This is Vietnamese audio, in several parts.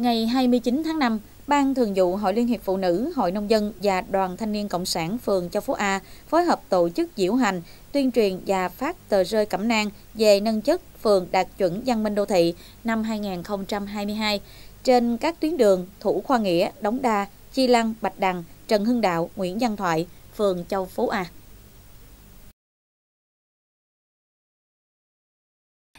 Ngày 29 tháng 5, Ban Thường vụ Hội Liên hiệp Phụ nữ, Hội Nông dân và Đoàn Thanh niên Cộng sản phường Châu Phú A phối hợp tổ chức diễu hành, tuyên truyền và phát tờ rơi cẩm nang về nâng chất phường đạt chuẩn văn minh đô thị năm 2022 trên các tuyến đường Thủ Khoa Nghĩa, Đống Đa, Chi Lăng, Bạch Đằng, Trần Hưng Đạo, Nguyễn Văn Thoại, phường Châu Phú A.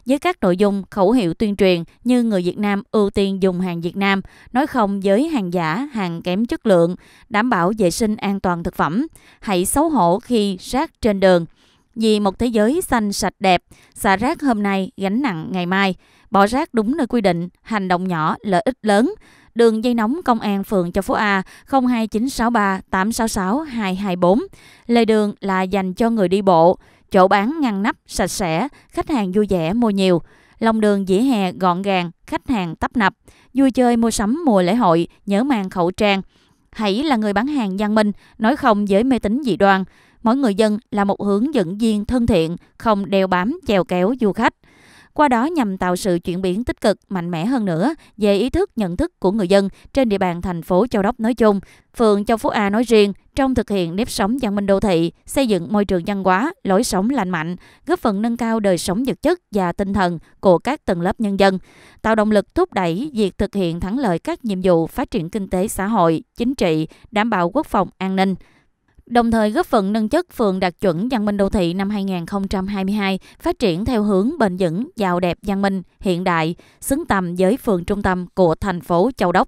với các nội dung khẩu hiệu tuyên truyền như người Việt Nam ưu tiên dùng hàng Việt Nam, nói không với hàng giả, hàng kém chất lượng, đảm bảo vệ sinh an toàn thực phẩm, hãy xấu hổ khi rác trên đường. Vì một thế giới xanh sạch đẹp, xả rác hôm nay gánh nặng ngày mai, bỏ rác đúng nơi quy định, hành động nhỏ lợi ích lớn. Đường dây nóng công an phường Châu Phú A 02963 866 224. Lề đường là dành cho người đi bộ chỗ bán ngăn nắp, sạch sẽ, khách hàng vui vẻ mua nhiều. Lòng đường dĩa hè gọn gàng, khách hàng tấp nập. Vui chơi mua sắm mùa lễ hội, nhớ mang khẩu trang. Hãy là người bán hàng văn minh, nói không với mê tín dị đoan. Mỗi người dân là một hướng dẫn viên thân thiện, không đeo bám, chèo kéo du khách qua đó nhằm tạo sự chuyển biến tích cực mạnh mẽ hơn nữa về ý thức nhận thức của người dân trên địa bàn thành phố Châu Đốc nói chung, phường Châu Phú A nói riêng trong thực hiện nếp sống văn minh đô thị, xây dựng môi trường văn hóa, lối sống lành mạnh, góp phần nâng cao đời sống vật chất và tinh thần của các tầng lớp nhân dân, tạo động lực thúc đẩy việc thực hiện thắng lợi các nhiệm vụ phát triển kinh tế xã hội, chính trị, đảm bảo quốc phòng an ninh đồng thời góp phần nâng chất phường đạt chuẩn văn minh đô thị năm 2022 phát triển theo hướng bền vững, giàu đẹp văn minh, hiện đại, xứng tầm với phường trung tâm của thành phố Châu Đốc.